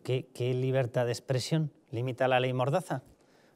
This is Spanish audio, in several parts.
qué, libertad de expresión limita la ley Mordaza?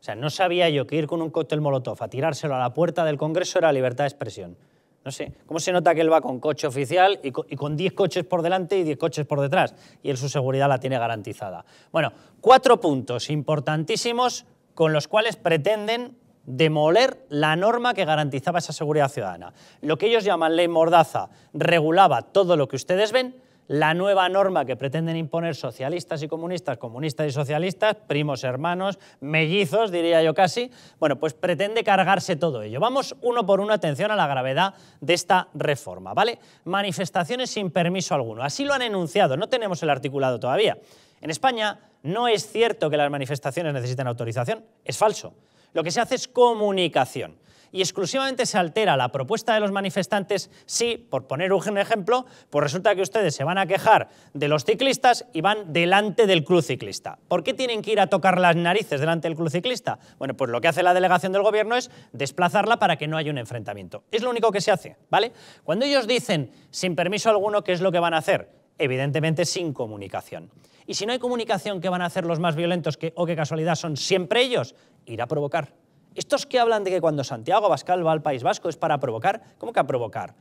O sea, no sabía yo que ir con un cóctel molotov a tirárselo a la puerta del Congreso era libertad de expresión. No sé, ¿cómo se nota que él va con coche oficial y con 10 coches por delante y 10 coches por detrás? Y él su seguridad la tiene garantizada. Bueno, cuatro puntos importantísimos con los cuales pretenden demoler la norma que garantizaba esa seguridad ciudadana. Lo que ellos llaman ley mordaza regulaba todo lo que ustedes ven, la nueva norma que pretenden imponer socialistas y comunistas, comunistas y socialistas, primos, hermanos, mellizos, diría yo casi, bueno, pues pretende cargarse todo ello. Vamos uno por uno, atención a la gravedad de esta reforma, ¿vale? Manifestaciones sin permiso alguno, así lo han enunciado, no tenemos el articulado todavía. En España no es cierto que las manifestaciones necesiten autorización, es falso lo que se hace es comunicación. Y exclusivamente se altera la propuesta de los manifestantes si, por poner un ejemplo, pues resulta que ustedes se van a quejar de los ciclistas y van delante del club ciclista. ¿Por qué tienen que ir a tocar las narices delante del cruz ciclista? Bueno, pues lo que hace la delegación del gobierno es desplazarla para que no haya un enfrentamiento. Es lo único que se hace, ¿vale? Cuando ellos dicen, sin permiso alguno, qué es lo que van a hacer, evidentemente sin comunicación. Y si no hay comunicación, ¿qué van a hacer los más violentos que, o oh, qué casualidad son siempre ellos? Ir a provocar. Estos que hablan de que cuando Santiago Abascal va al País Vasco es para provocar, ¿cómo que a provocar?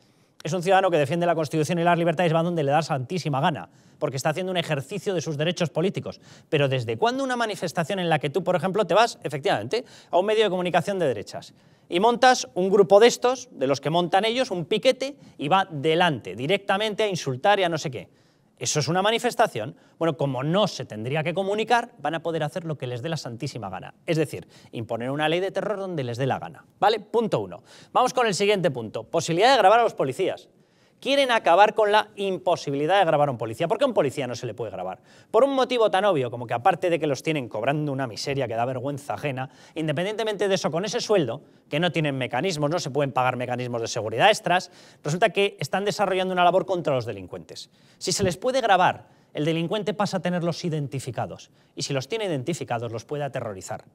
Es un ciudadano que defiende la Constitución y las libertades va donde le da santísima gana, porque está haciendo un ejercicio de sus derechos políticos. Pero ¿desde cuándo una manifestación en la que tú, por ejemplo, te vas, efectivamente, a un medio de comunicación de derechas y montas un grupo de estos, de los que montan ellos, un piquete y va delante, directamente a insultar y a no sé qué? Eso es una manifestación. Bueno, como no se tendría que comunicar, van a poder hacer lo que les dé la santísima gana. Es decir, imponer una ley de terror donde les dé la gana. ¿Vale? Punto uno. Vamos con el siguiente punto. Posibilidad de grabar a los policías quieren acabar con la imposibilidad de grabar a un policía. ¿Por qué a un policía no se le puede grabar? Por un motivo tan obvio como que aparte de que los tienen cobrando una miseria que da vergüenza ajena, independientemente de eso, con ese sueldo, que no tienen mecanismos, no se pueden pagar mecanismos de seguridad extras, resulta que están desarrollando una labor contra los delincuentes. Si se les puede grabar, el delincuente pasa a tenerlos identificados, y si los tiene identificados los puede aterrorizar.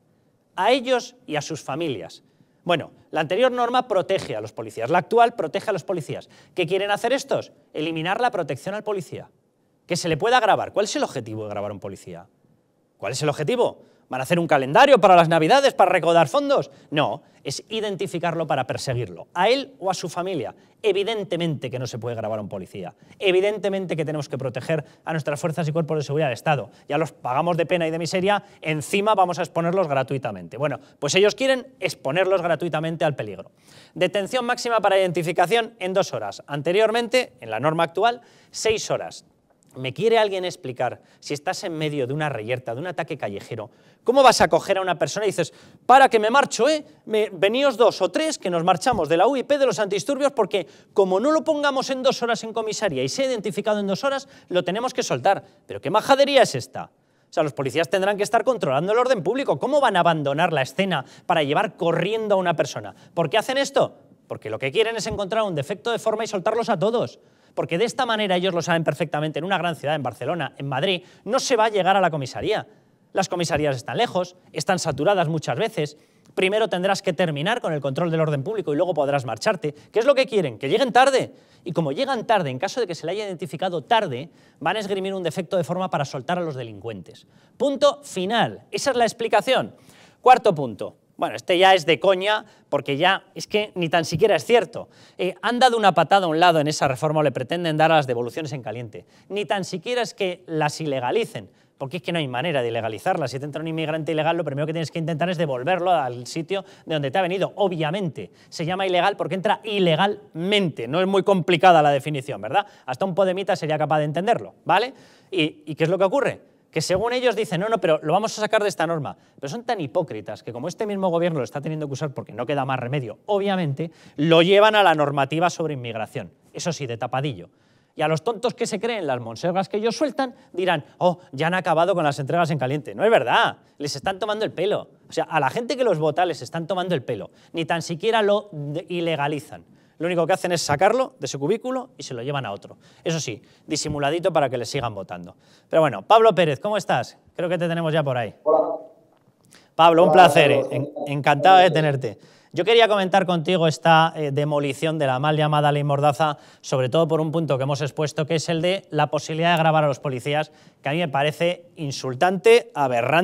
A ellos y a sus familias. Bueno, la anterior norma protege a los policías, la actual protege a los policías. ¿Qué quieren hacer estos? Eliminar la protección al policía. Que se le pueda grabar. ¿Cuál es el objetivo de grabar a un policía? ¿Cuál es el objetivo? ¿Van a hacer un calendario para las Navidades, para recaudar fondos? No, es identificarlo para perseguirlo, a él o a su familia. Evidentemente que no se puede grabar a un policía. Evidentemente que tenemos que proteger a nuestras fuerzas y cuerpos de seguridad del Estado. Ya los pagamos de pena y de miseria, encima vamos a exponerlos gratuitamente. Bueno, pues ellos quieren exponerlos gratuitamente al peligro. Detención máxima para identificación en dos horas. Anteriormente, en la norma actual, seis horas. ¿Me quiere alguien explicar si estás en medio de una reyerta, de un ataque callejero, cómo vas a coger a una persona y dices, para que me marcho, eh? veníos dos o tres que nos marchamos de la UIP de los antisturbios, porque como no lo pongamos en dos horas en comisaría y se ha identificado en dos horas, lo tenemos que soltar. Pero qué majadería es esta. O sea, los policías tendrán que estar controlando el orden público. ¿Cómo van a abandonar la escena para llevar corriendo a una persona? ¿Por qué hacen esto? Porque lo que quieren es encontrar un defecto de forma y soltarlos a todos porque de esta manera ellos lo saben perfectamente, en una gran ciudad, en Barcelona, en Madrid, no se va a llegar a la comisaría. Las comisarías están lejos, están saturadas muchas veces. Primero tendrás que terminar con el control del orden público y luego podrás marcharte. ¿Qué es lo que quieren? Que lleguen tarde. Y como llegan tarde, en caso de que se le haya identificado tarde, van a esgrimir un defecto de forma para soltar a los delincuentes. Punto final. Esa es la explicación. Cuarto punto. Bueno, este ya es de coña porque ya es que ni tan siquiera es cierto. Eh, han dado una patada a un lado en esa reforma o le pretenden dar a las devoluciones en caliente. Ni tan siquiera es que las ilegalicen, porque es que no hay manera de ilegalizarlas. Si te entra un inmigrante ilegal, lo primero que tienes que intentar es devolverlo al sitio de donde te ha venido, obviamente. Se llama ilegal porque entra ilegalmente. No es muy complicada la definición, ¿verdad? Hasta un podemita sería capaz de entenderlo, ¿vale? y qué es lo que ocurre? que según ellos dicen, no, no, pero lo vamos a sacar de esta norma. Pero son tan hipócritas que como este mismo gobierno lo está teniendo que usar porque no queda más remedio, obviamente, lo llevan a la normativa sobre inmigración. Eso sí, de tapadillo. Y a los tontos que se creen las monsergas que ellos sueltan dirán, oh, ya han acabado con las entregas en caliente. No es verdad, les están tomando el pelo. O sea, a la gente que los vota les están tomando el pelo. Ni tan siquiera lo ilegalizan lo único que hacen es sacarlo de su cubículo y se lo llevan a otro. Eso sí, disimuladito para que le sigan votando. Pero bueno, Pablo Pérez, ¿cómo estás? Creo que te tenemos ya por ahí. Hola. Pablo, un placer, encantado de tenerte. Yo quería comentar contigo esta eh, demolición de la mal llamada ley Mordaza, sobre todo por un punto que hemos expuesto, que es el de la posibilidad de grabar a los policías, que a mí me parece insultante, aberrante.